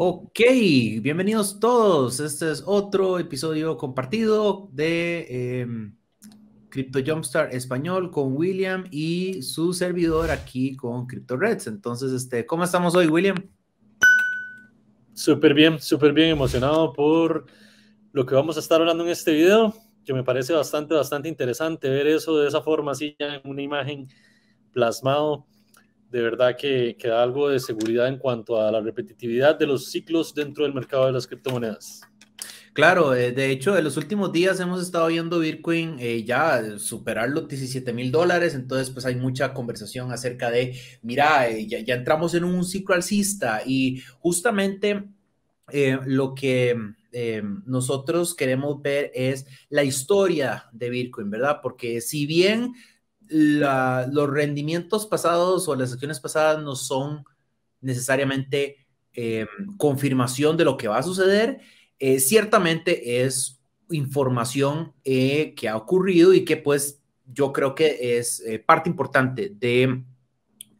Ok, bienvenidos todos. Este es otro episodio compartido de em, Crypto Jumpstart Español con William y su servidor aquí con Crypto Reds. Entonces, este, ¿cómo estamos hoy, William? Súper bien, súper bien emocionado por lo que vamos a estar hablando en este video, que me parece bastante, bastante interesante ver eso de esa forma, así ya en una imagen plasmado de verdad que, que, da algo de seguridad en cuanto a la repetitividad de los ciclos dentro del mercado de las criptomonedas. Claro, eh, de hecho, en los últimos días hemos estado viendo Bitcoin eh, ya superar los 17 mil dólares, entonces pues hay mucha conversación acerca de, mira, eh, ya, entramos en un ciclo alcista y justamente lo que... nosotros queremos ver es la historia de Bitcoin, ¿verdad? Porque si bien los rendimientos pasados o las acciones pasadas no son necesariamente eh, confirmación de lo que va a suceder, eh, ciertamente es información eh, que ha ocurrido y que pues yo creo que es parte importante de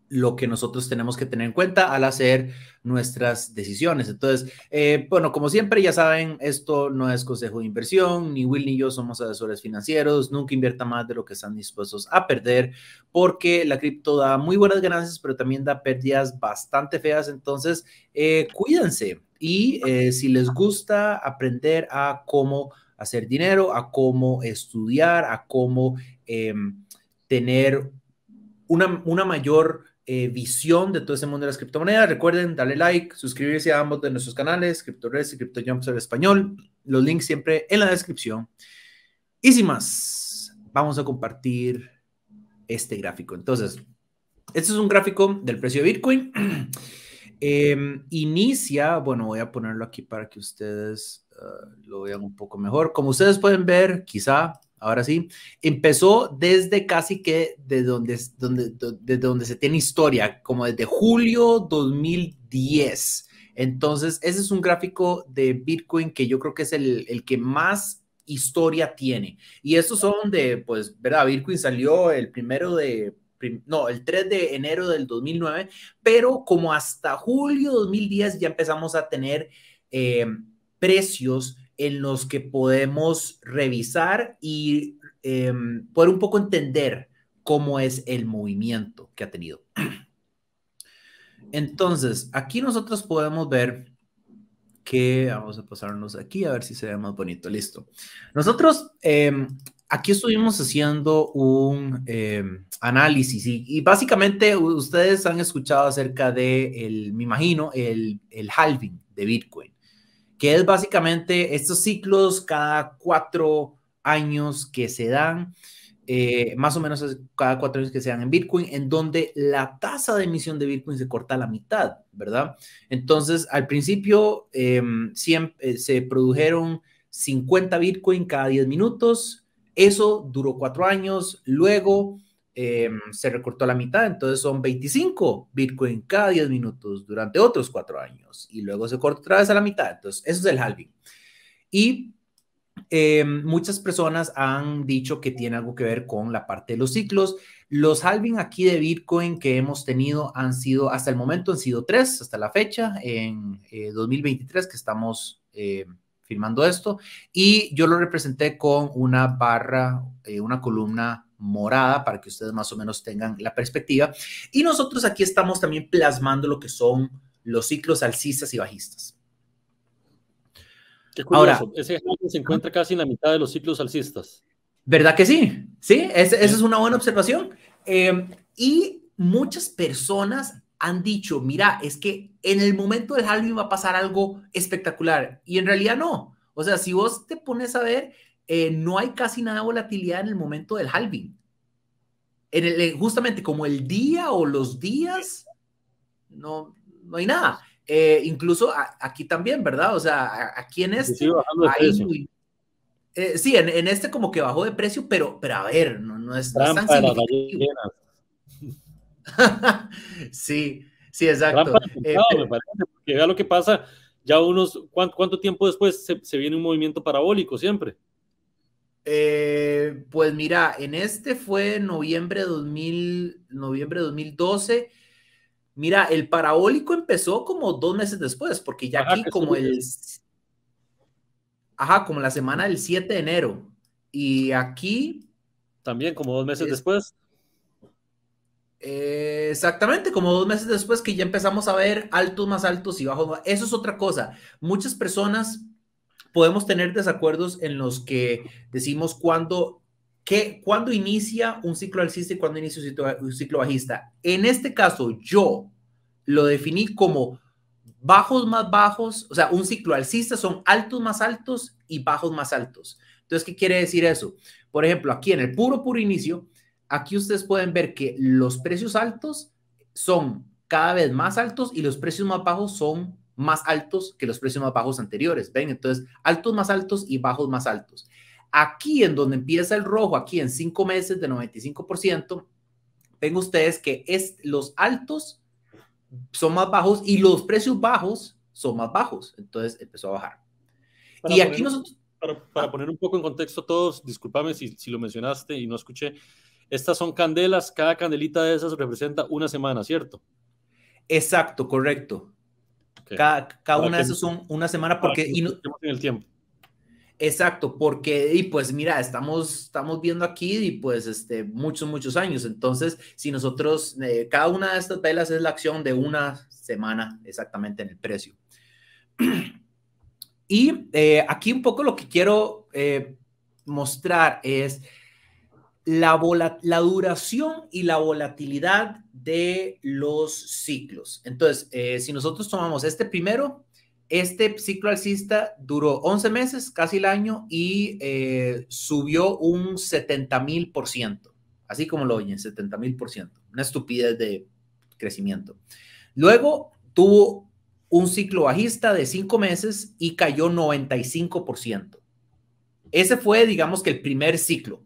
lo que nosotros tenemos que tener en cuenta al hacer nuestras decisiones. Entonces, eh, bueno, como siempre, ya saben, esto no es consejo de inversión, ni Will ni yo somos asesores financieros, nunca invierta más de lo que están dispuestos a perder, porque la cripto da muy buenas ganancias, pero también da pérdidas bastante feas, entonces eh, cuídense y eh, si les gusta aprender a cómo hacer dinero, a cómo estudiar, a cómo em, tener una, una mayor eh, visión de todo ese mundo de las criptomonedas. Recuerden darle like, suscribirse a ambos de nuestros canales, CryptoRes y CryptoJumps en español. Los links siempre en la descripción. Y sin más, vamos a compartir este gráfico. Entonces, este es un gráfico del precio de Bitcoin. Em, inicia, bueno, voy a ponerlo aquí para que ustedes eh, lo vean un poco mejor. Como ustedes pueden ver, quizá ahora sí, empezó desde casi que de donde, donde, donde se tiene historia, como desde julio 2010. Entonces, ese es un gráfico de Bitcoin que yo creo que es el, que más historia tiene. Y estos son de, pues, ¿verdad? Bitcoin salió el primero de no, el 3 de enero del 2009, pero como hasta julio 2010 ya empezamos a tener eh, precios en los que podemos revisar y em, poder un poco entender cómo es el movimiento que ha tenido. Entonces, aquí nosotros podemos ver que vamos a pasarnos aquí a ver si se ve más bonito. Listo. Nosotros em, aquí estuvimos haciendo un em, análisis y, básicamente ustedes han escuchado acerca de, el, me imagino, el, el halving de Bitcoin que es básicamente estos ciclos cada cuatro años que se dan, eh, más o menos cada cuatro años que se dan en Bitcoin, en donde la tasa de emisión de Bitcoin se corta a la mitad, ¿verdad? Entonces, al principio em, eh, se produjeron 50 Bitcoin cada 10 minutos, eso duró cuatro años, luego Em, se recortó a la mitad, entonces son 25 Bitcoin cada 10 minutos durante otros cuatro años y luego se corta otra vez a la mitad, entonces eso es el halving. Y em, muchas personas han dicho que tiene algo que ver con la parte de los ciclos. Los halving aquí de Bitcoin que hemos tenido han sido, hasta el momento han sido tres, hasta la fecha, en 2023 eh, que estamos eh, firmando esto. Y yo lo representé con una barra, eh, una columna morada para que ustedes más o menos tengan la perspectiva. Y nosotros aquí estamos también plasmando lo que son los ciclos alcistas y bajistas. Ahora, ese se encuentra casi en la mitad de los ciclos alcistas. ¿Verdad que sí? Sí, esa es una buena observación. Eh, y muchas personas han dicho, mira, es que en el momento del Halloween va a pasar algo espectacular. Y en realidad no. O sea, si vos te pones a ver, eh, no hay casi nada de volatilidad en el momento del halving. En el, eh, justamente como el día o los días, no, no hay nada. Eh, incluso aquí también, ¿verdad? O sea, aquí en este... Sí, en, este como que bajó de precio, pero, pero a ver, no, no es, tan significativo. sí, sí, exacto. porque lo que pasa, ya unos, ¿cuánto, tiempo después se, se viene un movimiento parabólico siempre? Eh, pues mira, en este fue noviembre, 2000, noviembre 2012. Mira, el parabólico empezó como dos meses después, porque ya aquí como el... Ajá, como la semana del 7 de enero. Y aquí... También como dos meses después. Eh, exactamente, como dos meses después que ya empezamos a ver altos más altos y bajos. Más... Eso es otra cosa. Muchas personas Podemos tener desacuerdos en los que decimos cuándo, inicia un ciclo alcista y cuándo inicia un ciclo, un ciclo bajista. En este caso, yo lo definí como bajos más bajos, o sea, un ciclo alcista son altos más altos y bajos más altos. Entonces, ¿qué quiere decir eso? Por ejemplo, aquí en el puro, puro inicio, aquí ustedes pueden ver que los precios altos son cada vez más altos y los precios más bajos son más altos que los precios más bajos anteriores, ¿ven? Entonces, altos más altos y bajos más altos. Aquí en donde empieza el rojo, aquí en cinco meses de 95%, ven ustedes que es, los altos son más bajos y los precios bajos son más bajos. Entonces empezó a bajar. y aquí nosotros... Para, ah. poner un poco en contexto todos, discúlpame si, si lo mencionaste y no escuché, estas son candelas, cada candelita de esas representa una semana, ¿cierto? Exacto, correcto. Cada, cada una de esas son una semana porque... Y en el tiempo. Exacto, porque, y pues mira, estamos, estamos viendo aquí y pues este, muchos, muchos años. Entonces, si nosotros, eh, cada una de estas velas es la acción de una semana exactamente en el precio. Y eh, aquí un poco lo que quiero eh, mostrar es la, duración y la volatilidad de los ciclos. Entonces, eh, si nosotros tomamos este primero, este ciclo alcista duró 11 meses, casi el año, y eh, subió un 70 mil por ciento, así como lo oyen, 70 mil por ciento, una estupidez de crecimiento. Luego tuvo un ciclo bajista de 5 meses y cayó 95 ciento. Ese fue, digamos que, el primer ciclo.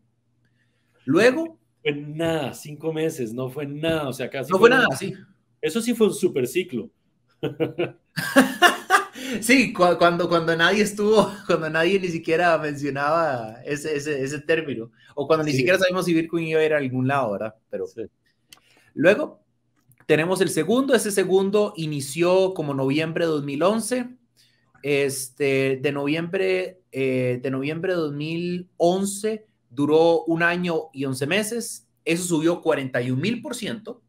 Luego. fue nada, cinco meses, no fue nada, o sea, casi. No fue nada, sí. Eso sí fue un super ciclo. sí, cuando, cuando nadie estuvo, cuando nadie ni siquiera mencionaba ese, término, o cuando ni siquiera sabíamos si Bitcoin iba a ir a algún lado, ¿verdad? Pero luego tenemos el segundo, ese segundo inició como noviembre de 2011. Este, de noviembre, eh, de noviembre de 2011 duró un año y 11 meses, eso subió 41 mil por ciento.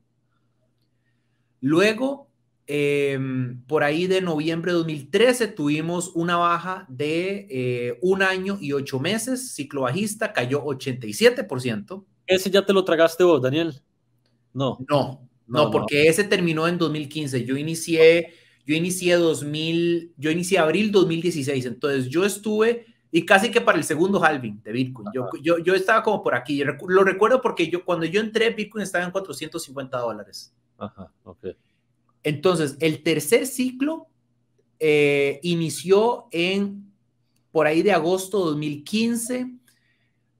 Luego, em, por ahí de noviembre de 2013 tuvimos una baja de eh, un año y ocho meses, ciclo bajista, cayó 87%. por ciento. Ese ya te lo tragaste vos, Daniel. No. No, no, porque ese terminó en 2015. Yo inicié, yo inicié 2000, yo inicié abril 2016, entonces yo estuve y casi que para el segundo halving de Bitcoin. Yo, estaba como por aquí. Lo recuerdo porque yo cuando yo entré, Bitcoin estaba en 450 dólares. Ajá, ok. Entonces, el tercer ciclo eh, inició en por ahí de agosto 2015,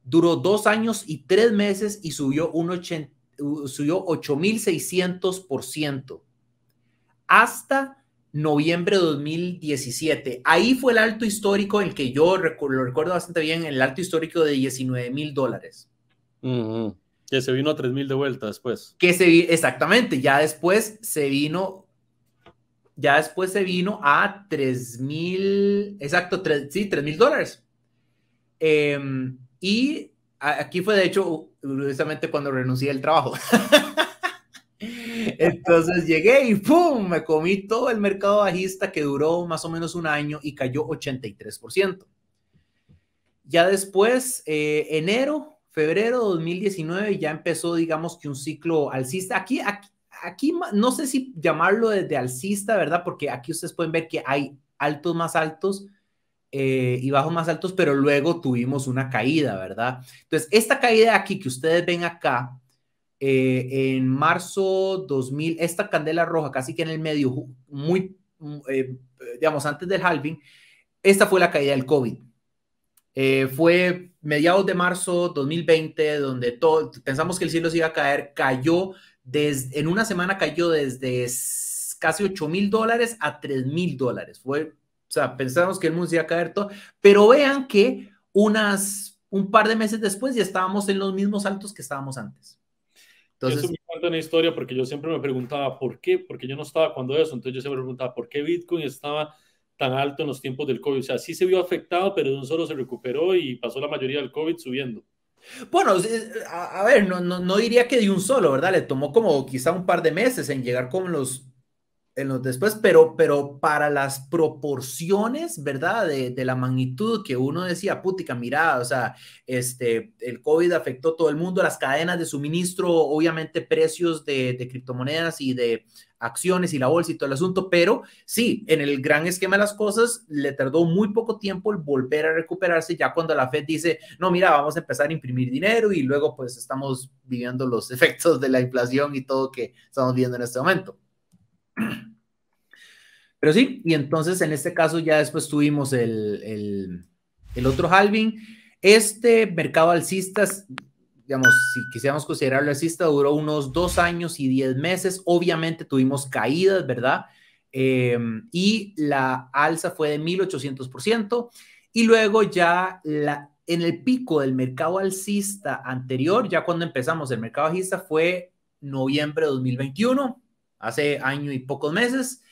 duró dos años y tres meses y subió, un 80, subió 8.600% hasta noviembre de 2017. Ahí fue el alto histórico, el que yo lo recuerdo bastante bien, el alto histórico de 19 mil dólares. Mm, mm. Que se vino a 3 mil de vuelta después. Que se exactamente, ya después se vino, ya después se vino a 3 mil, exacto, sí, 3 mil dólares. Em, y aquí fue de hecho, precisamente cuando renuncié al trabajo. Entonces llegué y ¡pum! Me comí todo el mercado bajista que duró más o menos un año y cayó 83%. Ya después, eh, enero, febrero de 2019, ya empezó, digamos que un ciclo alcista. Aquí, aquí, aquí, no sé si llamarlo desde alcista, ¿verdad? Porque aquí ustedes pueden ver que hay altos más altos eh, y bajos más altos, pero luego tuvimos una caída, ¿verdad? Entonces, esta caída aquí que ustedes ven acá, eh, en marzo 2000, esta candela roja, casi que en el medio, muy, mm, eh, digamos, antes del halving, esta fue la caída del COVID. Eh, fue mediados de marzo 2020, donde todo, pensamos que el cielo se iba a caer, cayó, en una semana cayó desde casi 8 mil dólares a 3 mil dólares. Fue, o sea, pensamos que el mundo se iba a caer todo, pero vean que unas, un par de meses después ya estábamos en los mismos altos que estábamos antes eso me falta una historia porque yo siempre me preguntaba por qué, porque yo no estaba cuando eso, entonces yo siempre me preguntaba por qué Bitcoin estaba tan alto en los tiempos del COVID. O sea, sí se vio afectado, pero de un solo se recuperó y pasó la mayoría del COVID subiendo. Bueno, a, ver, no, no, no, diría que de un solo, ¿verdad? Le tomó como quizá un par de meses en llegar con los en los después, pero, pero para las proporciones, ¿verdad? De, de la magnitud que uno decía, putica, mira, o sea, este, el COVID afectó a todo el mundo, las cadenas de suministro, obviamente precios de, de criptomonedas y de acciones y la bolsa y todo el asunto, pero sí, en el gran esquema de las cosas le tardó muy poco tiempo el volver a recuperarse ya cuando la Fed dice, no, mira, vamos a empezar a imprimir dinero y luego pues estamos viviendo los efectos de la inflación y todo que estamos viendo en este momento. Pero sí, y entonces en este caso ya después tuvimos el, otro halving. Este mercado alcista, digamos, si quisiéramos considerarlo alcista, duró unos dos años y diez meses. Obviamente tuvimos caídas, ¿verdad? Em, y la alza fue de 1800%. Y luego ya en el pico del mercado alcista anterior, ya cuando empezamos el mercado alcista, fue noviembre de 2021 hace año y pocos meses,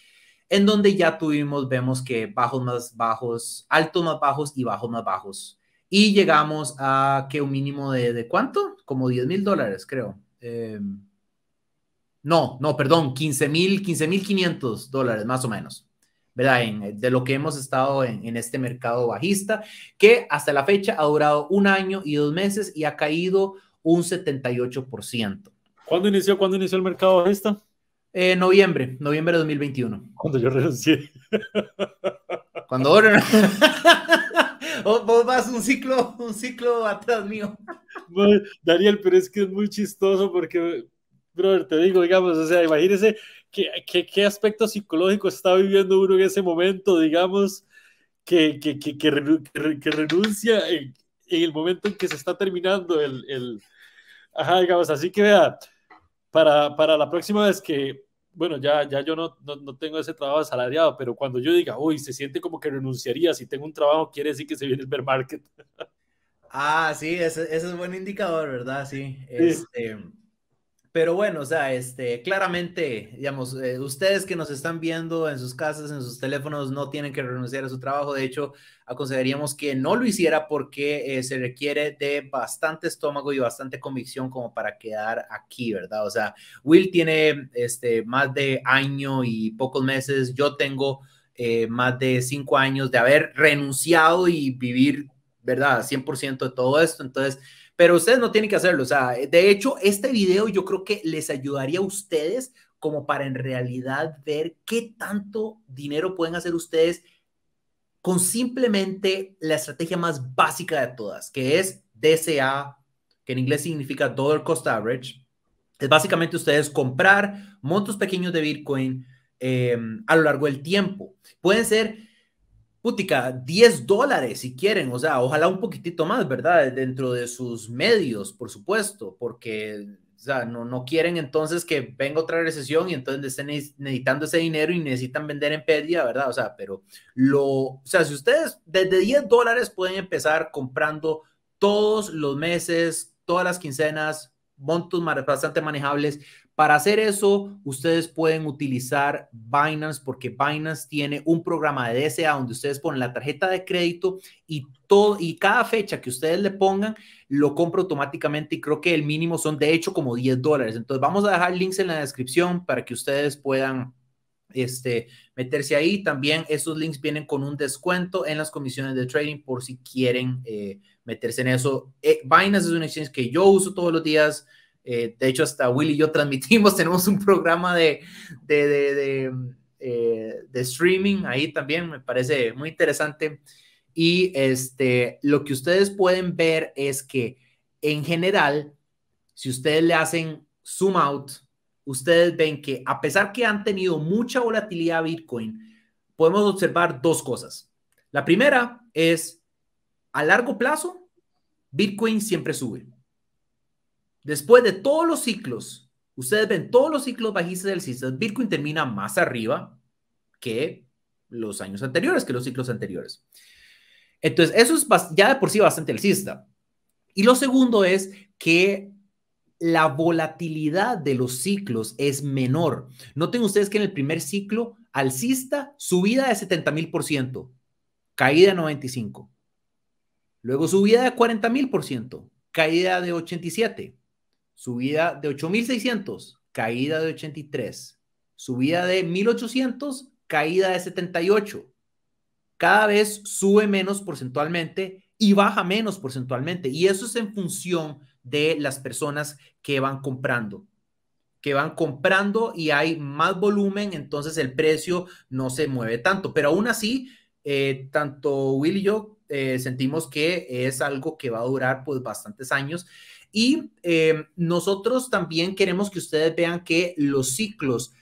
en donde ya tuvimos, vemos que bajos más bajos, altos más bajos y bajos más bajos. Y llegamos a que un mínimo de, de ¿cuánto? Como 10 mil dólares, creo. Em, no, no, perdón, 15 mil, 15 mil 500 dólares más o menos, ¿verdad? Eh, de lo que hemos estado en, en, este mercado bajista, que hasta la fecha ha durado un año y dos meses y ha caído un 78%. ¿Cuándo inició, cuándo inició el mercado bajista? Eh, noviembre, noviembre de 2021. Cuando yo renuncié. Cuando ahora. Oh, vos vas un ciclo, un ciclo atrás mío. Daniel, pero es que es muy chistoso porque, brother, te digo, digamos, o sea, imagínese qué, qué, aspecto psicológico está viviendo uno en ese momento, digamos, que, que, que, que renuncia en, el momento en que se está terminando el, el... Ajá, digamos, así que vea para, la próxima vez que, bueno, ya, ya yo no, tengo ese trabajo asalariado, pero cuando yo diga, uy, se siente como que renunciaría, si tengo un trabajo, quiere decir que se viene el bear market. Ah, sí, ese, ese es buen indicador, ¿verdad? Sí. sí. Este, pero bueno, o sea, este, claramente, digamos, eh, ustedes que nos están viendo en sus casas, en sus teléfonos, no tienen que renunciar a su trabajo. De hecho, aconsejaríamos que no lo hiciera porque eh, se requiere de bastante estómago y bastante convicción como para quedar aquí, ¿verdad? O sea, Will tiene este, más de año y pocos meses. Yo tengo eh, más de cinco años de haber renunciado y vivir, ¿verdad? 100% de todo esto. Entonces, pero ustedes no tienen que hacerlo. O sea, de hecho, este video yo creo que les ayudaría a ustedes como para en realidad ver qué tanto dinero pueden hacer ustedes con simplemente la estrategia más básica de todas, que es DCA, que en inglés significa Dollar Cost Average. Es básicamente ustedes comprar montos pequeños de Bitcoin eh, a lo largo del tiempo. Pueden ser Pútica 10 dólares si quieren, o sea, ojalá un poquitito más, ¿verdad? Dentro de sus medios, por supuesto, porque, o sea, no, no quieren entonces que venga otra recesión y entonces estén necesitando ese dinero y necesitan vender en pedia, ¿verdad? O sea, pero lo, o sea, si ustedes desde 10 dólares pueden empezar comprando todos los meses, todas las quincenas, montos bastante manejables, para hacer eso, ustedes pueden utilizar Binance porque Binance tiene un programa de DSA donde ustedes ponen la tarjeta de crédito y todo y cada fecha que ustedes le pongan lo compra automáticamente y creo que el mínimo son de hecho como 10 dólares. Entonces vamos a dejar links en la descripción para que ustedes puedan este, meterse ahí. También esos links vienen con un descuento en las comisiones de trading por si quieren eh, meterse en eso. Eh, Binance es una exchange que yo uso todos los días. Eh, de hecho, hasta Will y yo transmitimos, tenemos un programa de, eh, de, streaming ahí también, me parece muy interesante. Y este, lo que ustedes pueden ver es que en general, si ustedes le hacen zoom out, ustedes ven que a pesar que han tenido mucha volatilidad Bitcoin, podemos observar dos cosas. La primera es, a largo plazo, Bitcoin siempre sube Después de todos los ciclos, ustedes ven todos los ciclos bajistas del sistema Bitcoin termina más arriba que los años anteriores, que los ciclos anteriores. Entonces, eso es ya de por sí bastante alcista. Y lo segundo es que la volatilidad de los ciclos es menor. Noten ustedes que en el primer ciclo alcista, subida de 70 mil por ciento, caída de 95. Luego subida de 40 mil por ciento, caída de 87 subida de 8.600, caída de 83, subida de 1.800, caída de 78. Cada vez sube menos porcentualmente y baja menos porcentualmente. Y eso es en función de las personas que van comprando que van comprando y hay más volumen, entonces el precio no se mueve tanto. Pero aún así, eh, tanto Will y yo eh, sentimos que es algo que va a durar pues bastantes años y eh, nosotros también queremos que ustedes vean que los ciclos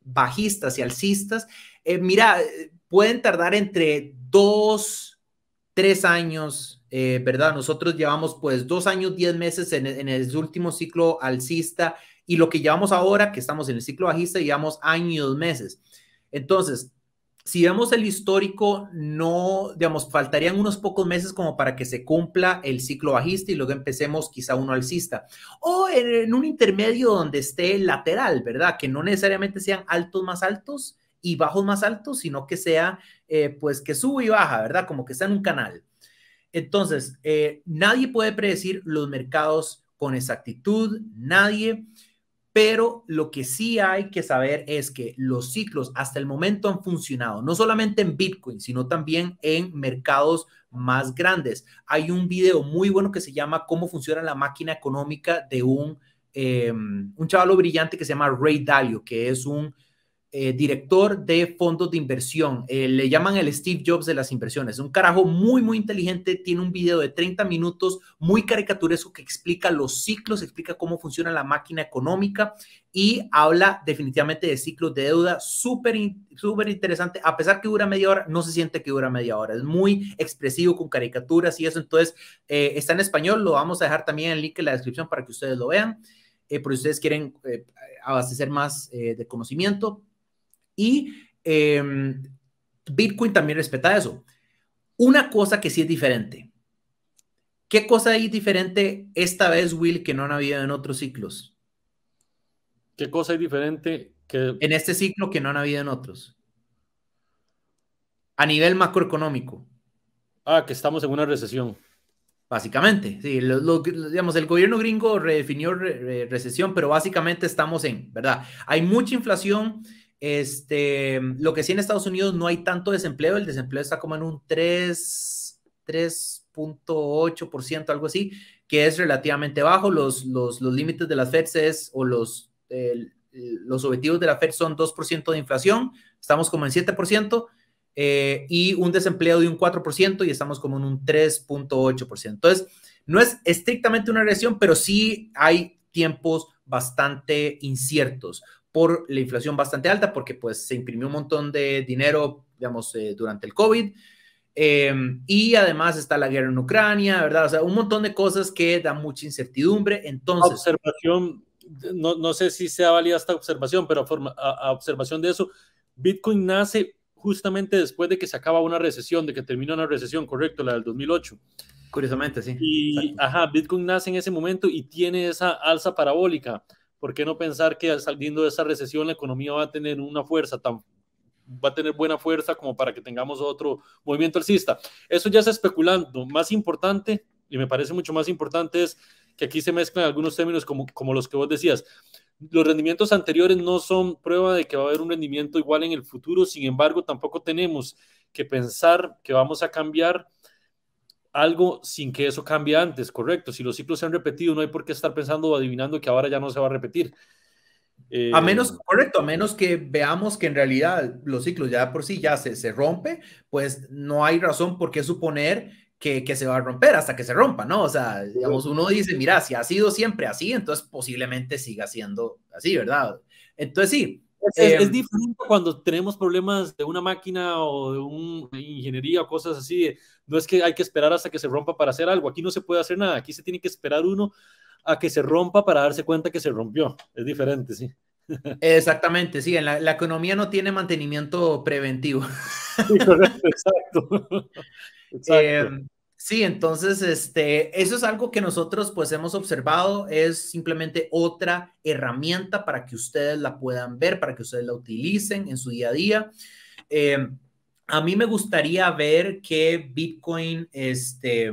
bajistas y alcistas, eh, mira, eh, pueden tardar entre dos, tres años, ¿verdad? Nosotros llevamos pues dos años, diez meses en, el último ciclo alcista y lo que llevamos ahora, que estamos en el ciclo bajista, llevamos años, meses. Entonces, si vemos el histórico, no, digamos, faltarían unos pocos meses como para que se cumpla el ciclo bajista y luego empecemos quizá uno alcista. O en, un intermedio donde esté lateral, ¿verdad? Que no necesariamente sean altos más altos y bajos más altos, sino que sea, eh, pues, que sube y baja, ¿verdad? Como que sea en un canal. Entonces, eh, nadie puede predecir los mercados con exactitud, nadie pero lo que sí hay que saber es que los ciclos hasta el momento han funcionado, no solamente en Bitcoin, sino también en mercados más grandes. Hay un video muy bueno que se llama Cómo funciona la máquina económica de un, em, un chavalo brillante que se llama Ray Dalio, que es un eh, director de fondos de inversión. Eh, le llaman el Steve Jobs de las inversiones. Un carajo muy, muy inteligente. Tiene un video de 30 minutos muy caricaturesco que explica los ciclos, explica cómo funciona la máquina económica y habla definitivamente de ciclos de deuda. Súper, súper interesante. A pesar que dura media hora, no se siente que dura media hora. Es muy expresivo con caricaturas y eso. Entonces, eh, está en español. Lo vamos a dejar también en link en la descripción para que ustedes lo vean. por si ustedes quieren abastecer más de conocimiento, y em, Bitcoin también respeta eso. Una cosa que sí es diferente. ¿Qué cosa es diferente esta vez, Will, que no han habido en otros ciclos? ¿Qué cosa es diferente que... En este ciclo que no han habido en otros. A nivel macroeconómico. Ah, que estamos en una recesión. Básicamente, sí, digamos, el gobierno gringo redefinió recesión, pero básicamente estamos en, ¿verdad? Hay mucha inflación, este, lo que sí en Estados Unidos no hay tanto desempleo, el desempleo está como en un 3, 3.8%, algo así, que es relativamente bajo. Los, los, límites de las FED es, o los, los objetivos de la FED son 2% de inflación, estamos como en 7%. Eh, y un desempleo de un 4% y estamos como en un 3.8%. Entonces, no es estrictamente una regresión pero sí hay tiempos bastante inciertos por la inflación bastante alta, porque pues se imprimió un montón de dinero, digamos, eh, durante el COVID. Em, y además está la guerra en Ucrania, ¿verdad? O sea, un montón de cosas que dan mucha incertidumbre. Entonces... Observación, no, no sé si sea válida esta observación, pero a, observación de eso, Bitcoin nace justamente después de que se acaba una recesión, de que terminó una recesión, correcto, la del 2008. Curiosamente, sí. Y, ajá, Bitcoin nace en ese momento y tiene esa alza parabólica. ¿por qué no pensar que saliendo de esa recesión la economía va a tener una fuerza tan va a tener buena fuerza como para que tengamos otro movimiento alcista? Eso ya es especulando. Más importante, y me parece mucho más importante, es que aquí se mezclan algunos términos como, como los que vos decías. Los rendimientos anteriores no son prueba de que va a haber un rendimiento igual en el futuro, sin embargo, tampoco tenemos que pensar que vamos a cambiar algo sin que eso cambie antes, correcto. Si los ciclos se han repetido, no hay por qué estar pensando o adivinando que ahora ya no se va a repetir. Eh, a menos, correcto, a menos que veamos que en realidad los ciclos ya por sí ya se, se rompe, pues no hay razón por qué suponer que, que, se va a romper hasta que se rompa, ¿no? O sea, digamos, uno dice, mira, si ha sido siempre así, entonces posiblemente siga siendo así, ¿verdad? Entonces sí, es, em, diferente cuando tenemos problemas de una máquina o de una ingeniería o cosas así. No es que hay que esperar hasta que se rompa para hacer algo. Aquí no se puede hacer nada. Aquí se tiene que esperar uno a que se rompa para darse cuenta que se rompió. Es diferente, sí. Exactamente, sí. En la, economía no tiene mantenimiento preventivo. exacto. Em, exacto. Sí, entonces, este, eso es algo que nosotros pues hemos observado, es simplemente otra herramienta para que ustedes la puedan ver, para que ustedes la utilicen en su día a día. Em, a mí me gustaría ver que Bitcoin, este,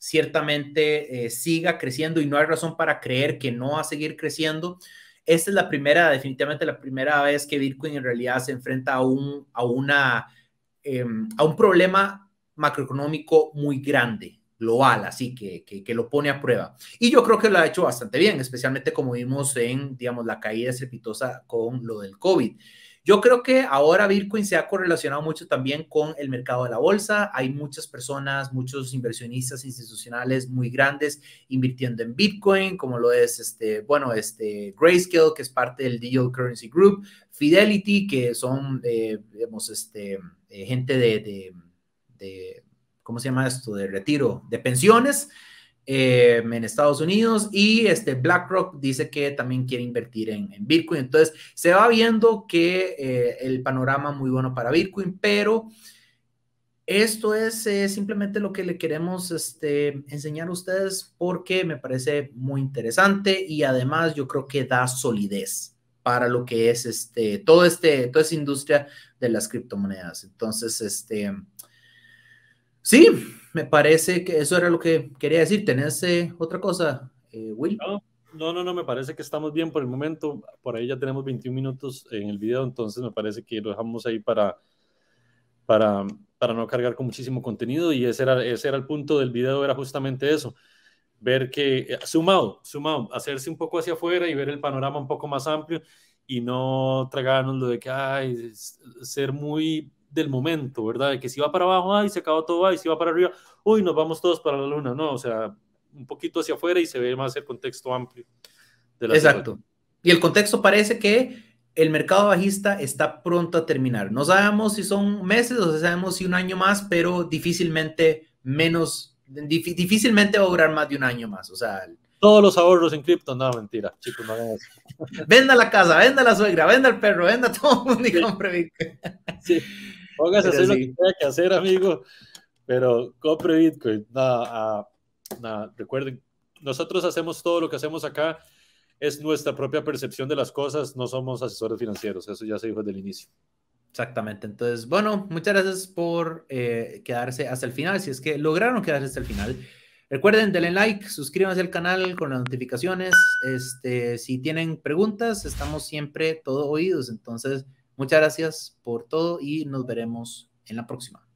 ciertamente eh, siga creciendo y no hay razón para creer que no va a seguir creciendo. Esta es la primera, definitivamente la primera vez que Bitcoin en realidad se enfrenta a un, a una, em, a un problema macroeconómico muy grande, global, así que, que, lo pone a prueba. Y yo creo que lo ha hecho bastante bien, especialmente como vimos en, digamos, la caída estrepitosa con lo del COVID. Yo creo que ahora Bitcoin se ha correlacionado mucho también con el mercado de la bolsa. Hay muchas personas, muchos inversionistas institucionales muy grandes invirtiendo en Bitcoin, como lo es este, bueno, este Grayscale, que es parte del Digital Currency Group, Fidelity, que son, eh, digamos, este, eh, gente de de, ¿cómo se llama esto? De retiro de pensiones eh, en Estados Unidos y este BlackRock dice que también quiere invertir en, Bitcoin. Entonces se va viendo que eh, el panorama muy bueno para Bitcoin, pero esto es simplemente lo que le queremos este, enseñar a ustedes porque me parece muy interesante y además yo creo que da solidez para lo que es este, todo este, toda esta industria de las criptomonedas. Entonces, este, Sí, me parece que eso era lo que quería decir. ¿Tenés eh, otra cosa, eh, Will? No, no, no, me parece que estamos bien por el momento. Por ahí ya tenemos 21 minutos en el video, entonces me parece que lo dejamos ahí para, para, para no cargar con muchísimo contenido y ese era, ese era el punto del video, era justamente eso. Ver que, eh, sumado, sumado, hacerse un poco hacia afuera y ver el panorama un poco más amplio y no tragarnos lo de que, ay, ser muy del momento, ¿verdad? De que si va para abajo, ay, se acaba todo, y si va para arriba, uy, nos vamos todos para la luna, ¿no? O sea, un poquito hacia afuera y se ve más el contexto amplio. De la Exacto. Y el contexto parece que el mercado bajista está pronto a terminar. No sabemos si son meses o sabemos si un año más, pero difícilmente menos, difícilmente va a durar más de un año más. O sea, todos los ahorros en cripto, no, mentira, chicos, no hagan eso. Venda la casa, venda la suegra, venda el perro, venda todo el mundo y sí. Póngase a hacer lo que tenga que hacer, amigo, pero compre Bitcoin. Nada, ah, recuerden, nosotros hacemos todo lo que hacemos acá, es nuestra propia percepción de las cosas, no somos asesores financieros, eso ya se dijo desde el inicio. Exactamente, entonces, bueno, muchas gracias por eh, quedarse hasta el final, si es que lograron quedarse hasta el final. Recuerden, denle like, suscríbanse al canal con las notificaciones. Este, si tienen preguntas, estamos siempre todo oídos. Entonces, Muchas gracias por todo y nos veremos en la próxima.